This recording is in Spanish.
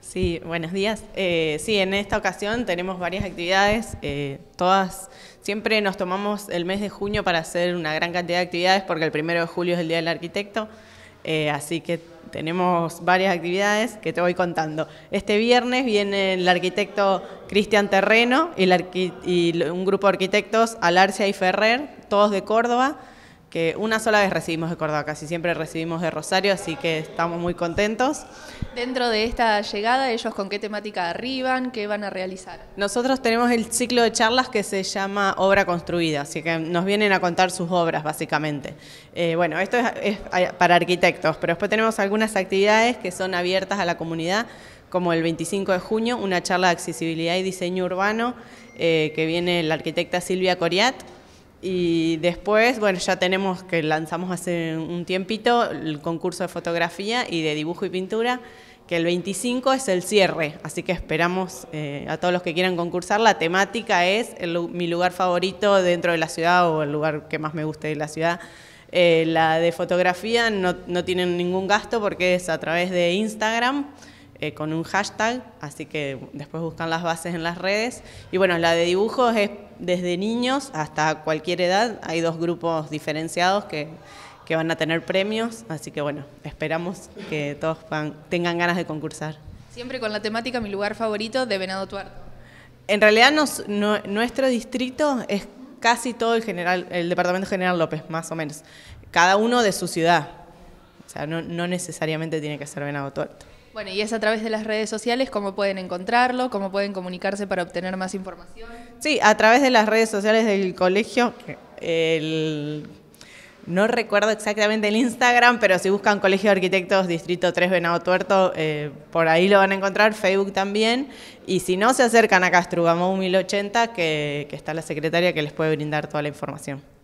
Sí, buenos días. Eh, sí, en esta ocasión tenemos varias actividades, eh, todas, siempre nos tomamos el mes de junio para hacer una gran cantidad de actividades porque el primero de julio es el Día del Arquitecto, eh, así que tenemos varias actividades que te voy contando. Este viernes viene el arquitecto Cristian Terreno y un grupo de arquitectos, Alarcia y Ferrer, todos de Córdoba que una sola vez recibimos de Córdoba, casi siempre recibimos de Rosario, así que estamos muy contentos. Dentro de esta llegada, ¿ellos con qué temática arriban? ¿Qué van a realizar? Nosotros tenemos el ciclo de charlas que se llama Obra Construida, así que nos vienen a contar sus obras, básicamente. Eh, bueno, esto es, para arquitectos, pero después tenemos algunas actividades que son abiertas a la comunidad, como el 25 de junio, una charla de accesibilidad y diseño urbano, eh, que viene la arquitecta Silvia Coriat, y después, bueno, ya tenemos que lanzamos hace un tiempito el concurso de fotografía y de dibujo y pintura, que el 25 es el cierre, así que esperamos eh, a todos los que quieran concursar. La temática es mi lugar favorito dentro de la ciudad o el lugar que más me guste de la ciudad. Eh, la de fotografía no, no tienen ningún gasto porque es a través de Instagram. Eh, con un hashtag, así que después buscan las bases en las redes. Y bueno, la de dibujos es desde niños hasta cualquier edad, hay dos grupos diferenciados que, que van a tener premios, así que bueno, esperamos que todos tengan ganas de concursar. Siempre con la temática mi lugar favorito de Venado Tuerto. En realidad nuestro distrito es casi todo el general, el departamento general López, más o menos. Cada uno de su ciudad. O sea, no, no necesariamente tiene que ser Venado Tuerto. Bueno, y es a través de las redes sociales cómo pueden encontrarlo, cómo pueden comunicarse para obtener más información. Sí, a través de las redes sociales del colegio, no recuerdo exactamente el Instagram, pero si buscan Colegio de Arquitectos Distrito 3 Venado Tuerto, eh, por ahí lo van a encontrar, Facebook también. Y si no, se acercan a Castrugamón 1080, que está la secretaria que les puede brindar toda la información.